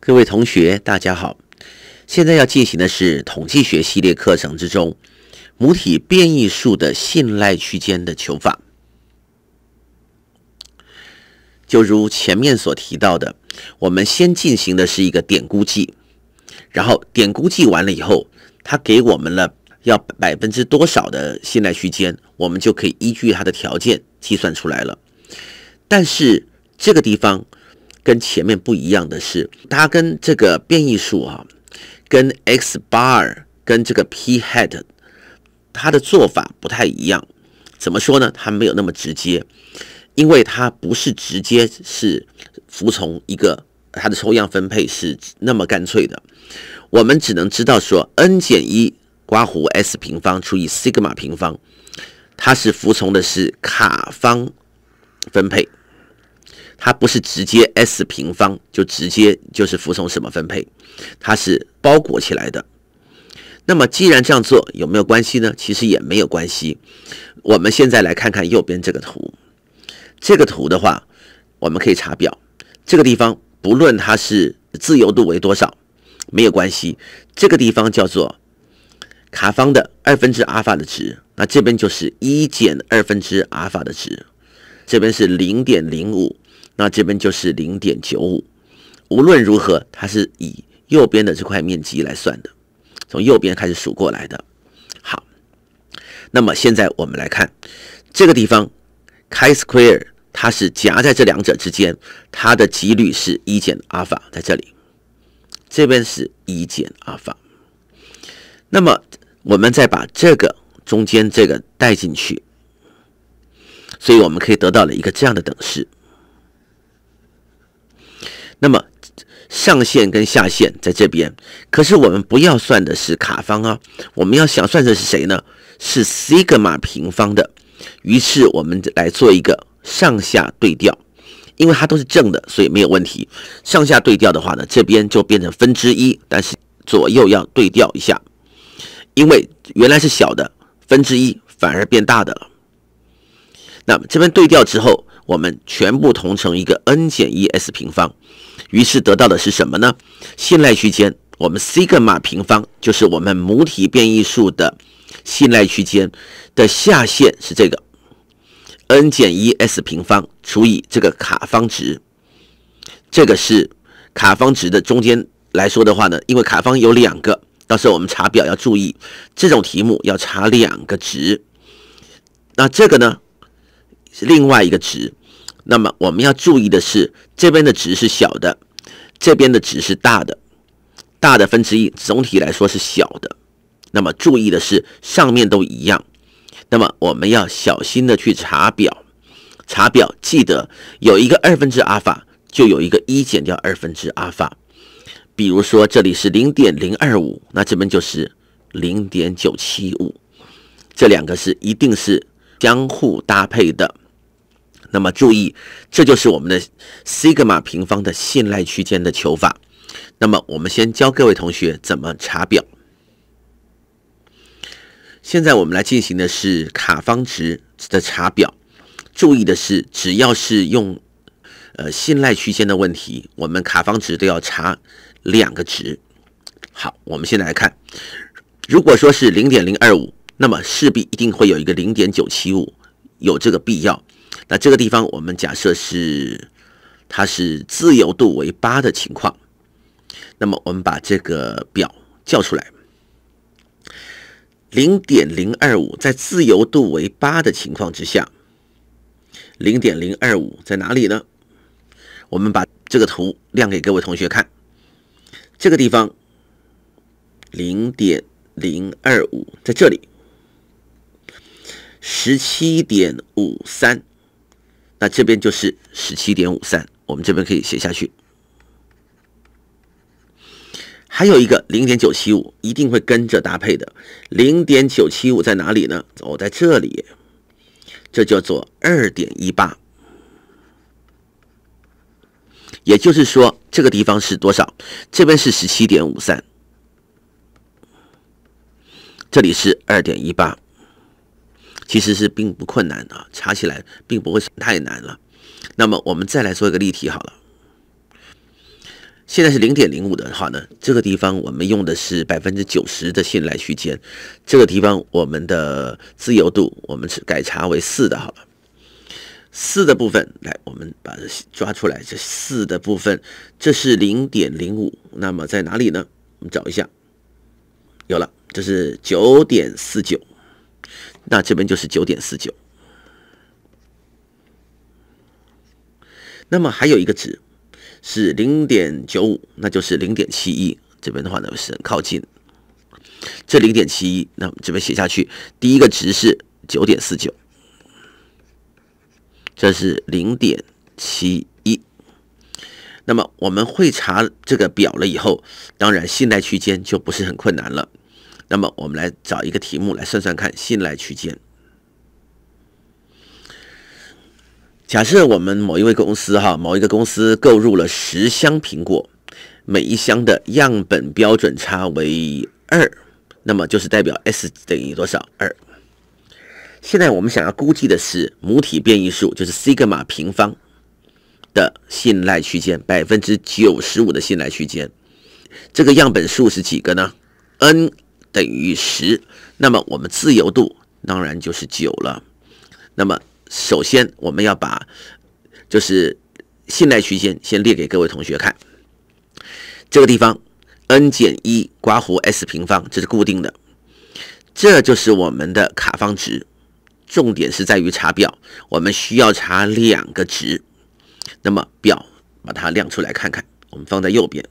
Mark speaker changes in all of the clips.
Speaker 1: 各位同学，大家好。现在要进行的是统计学系列课程之中母体变异数的信赖区间。的求法，就如前面所提到的，我们先进行的是一个点估计，然后点估计完了以后，它给我们了要百分之多少的信赖区间，我们就可以依据它的条件计算出来了。但是这个地方。跟前面不一样的是，它跟这个变异数啊，跟 x bar，跟这个 p hat，它的做法不太一样。怎么说呢？它没有那么直接，因为它不是直接是服从一个它的抽样分配是那么干脆的。我们只能知道说，n 减一刮弧 s 平方除以 sigma 平方，它是服从的是卡方分配。它不是直接 s 平方就直接就是服从什么分配，它是包裹起来的。那么既然这样做有没有关系呢？其实也没有关系。我们现在来看看右边这个图，这个图的话，我们可以查表。这个地方不论它是自由度为多少，没有关系。这个地方叫做卡方的二分之阿尔法的值，那这边就是一减二分之阿尔法的值，这边是零点零五。那这边就是零点九五，无论如何，它是以右边的这块面积来算的，从右边开始数过来的。好，那么现在我们来看这个地方，k square，它是夹在这两者之间，它的几率是一减阿尔法在这里，这边是一减阿尔法。那么我们再把这个中间这个带进去，所以我们可以得到了一个这样的等式。上限跟下限在这边，可是我们不要算的是卡方啊，我们要想算的是谁呢？是西格玛平方的。于是我们来做一个上下对调，因为它都是正的，所以没有问题。上下对调的话呢，这边就变成分之一，但是左右要对调一下，因为原来是小的分之一，反而变大的了。那么这边对调之后，我们全部同乘一个 n 减一 s 平方。于是得到的是什么呢？信赖区间，我们西格玛平方就是我们母体变异数的信赖区间的下限是这个 n 减一 s 平方除以这个卡方值，这个是卡方值的中间来说的话呢，因为卡方有两个，到时候我们查表要注意，这种题目要查两个值。那这个呢是另外一个值。那么我们要注意的是，这边的值是小的，这边的值是大的，大的分之一总体来说是小的。那么注意的是，上面都一样。那么我们要小心的去查表，查表记得有一个二分之阿尔法，就有一个一减掉二分之阿尔法。比如说这里是零点零二五，那这边就是零点九七五，这两个是一定是相互搭配的。那么注意，这就是我们的西格玛平方的信赖区间的求法。那么我们先教各位同学怎么查表。现在我们来进行的是卡方值的查表。注意的是，只要是用呃信赖区间的问题，我们卡方值都要查两个值。好，我们现在来看，如果说是零点零二五，那么势必一定会有一个零点九七五，有这个必要。那这个地方，我们假设是它是自由度为八的情况。那么我们把这个表叫出来，零点零二五在自由度为八的情况之下，零点零二五在哪里呢？我们把这个图亮给各位同学看，这个地方零点零二五在这里，十七点五三。那这边就是十七点五三，我们这边可以写下去。还有一个零点九七五，一定会跟着搭配的。零点九七五在哪里呢？哦，在这里，这叫做二点一八。也就是说，这个地方是多少？这边是十七点五三，这里是二点一八。其实是并不困难的，查起来并不会太难了。那么我们再来做一个例题好了。现在是零点零五的话呢，这个地方我们用的是百分之九十的信赖区间，这个地方我们的自由度我们是改查为四的好了。四的部分，来我们把它抓出来这四的部分，这是零点零五，那么在哪里呢？我们找一下，有了，这是九点四九。那这边就是九点四九，那么还有一个值是零点九五，那就是零点七一。这边的话呢是靠近这零点七一。那这边写下去，第一个值是九点四九，这是零点七一。那么我们会查这个表了以后，当然信贷区间就不是很困难了。那么，我们来找一个题目来算算看，信赖区间。假设我们某一位公司哈，某一个公司购入了十箱苹果，每一箱的样本标准差为二，那么就是代表 s 等于多少？二。现在我们想要估计的是母体变异数，就是西格玛平方的信赖区间，百分之九十五的信赖区间。这个样本数是几个呢？n。等于十，那么我们自由度当然就是九了。那么首先我们要把就是信赖区间先列给各位同学看。这个地方 n 减一，刮胡 s 平方，这是固定的，这就是我们的卡方值。重点是在于查表，我们需要查两个值。那么表把它亮出来看看，我们放在右边。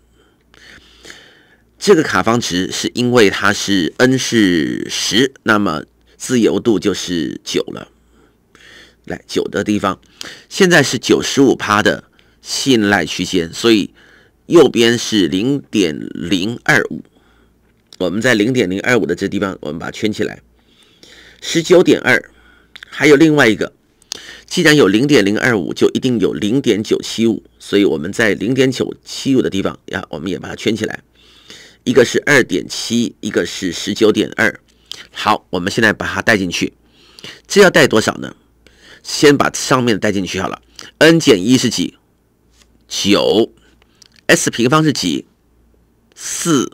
Speaker 1: 这个卡方值是因为它是 n 是十，那么自由度就是九了。来九的地方，现在是九十五趴的信赖区间，所以右边是零点零二五。我们在零点零二五的这地方，我们把它圈起来。十九点二，还有另外一个，既然有零点零二五，就一定有零点九七五。所以我们在零点九七五的地方呀，我们也把它圈起来。一个是二点七，一个是十九点二。好，我们现在把它带进去。这要带多少呢？先把上面的带进去好了。n 减一是几？九。s 平方是几？四。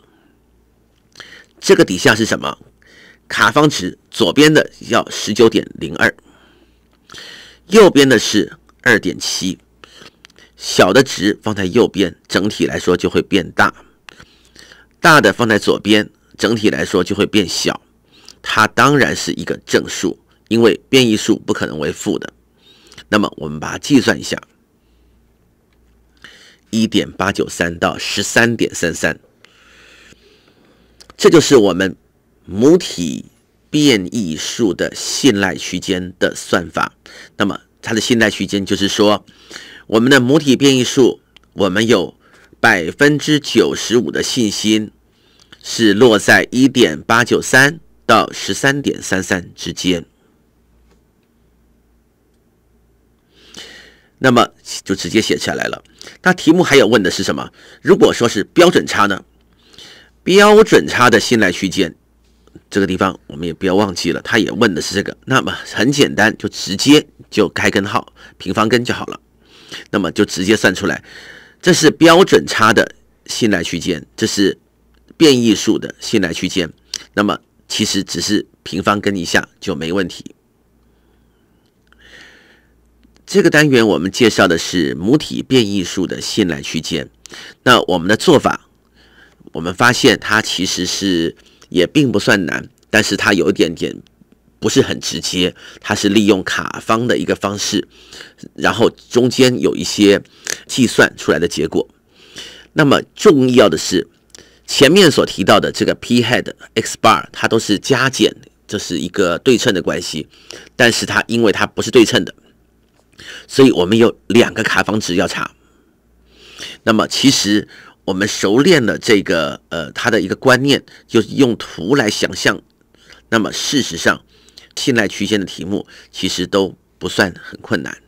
Speaker 1: 这个底下是什么？卡方值。左边的要十九点零二，右边的是二点七。小的值放在右边，整体来说就会变大。大的放在左边，整体来说就会变小。它当然是一个正数，因为变异数不可能为负的。那么我们把它计算一下，一点八九三到十三点三三，这就是我们母体变异数的信赖区间的算法。那么它的信赖区间就是说，我们的母体变异数，我们有百分之九十五的信心。是落在一点八九三到十三点三三之间，那么就直接写下来了。那题目还有问的是什么？如果说是标准差呢？标准差的信赖区间，这个地方我们也不要忘记了，它也问的是这个。那么很简单，就直接就开根号，平方根就好了。那么就直接算出来，这是标准差的信赖区间，这是。变异数的信赖区间，那么其实只是平方根一下就没问题。这个单元我们介绍的是母体变异数的信赖区间。那我们的做法，我们发现它其实是也并不算难，但是它有一点点不是很直接，它是利用卡方的一个方式，然后中间有一些计算出来的结果。那么重要的是。前面所提到的这个 p h a d x bar，它都是加减，这是一个对称的关系。但是它因为它不是对称的，所以我们有两个卡方值要查。那么其实我们熟练的这个呃它的一个观念就是用图来想象。那么事实上，信赖曲线的题目其实都不算很困难。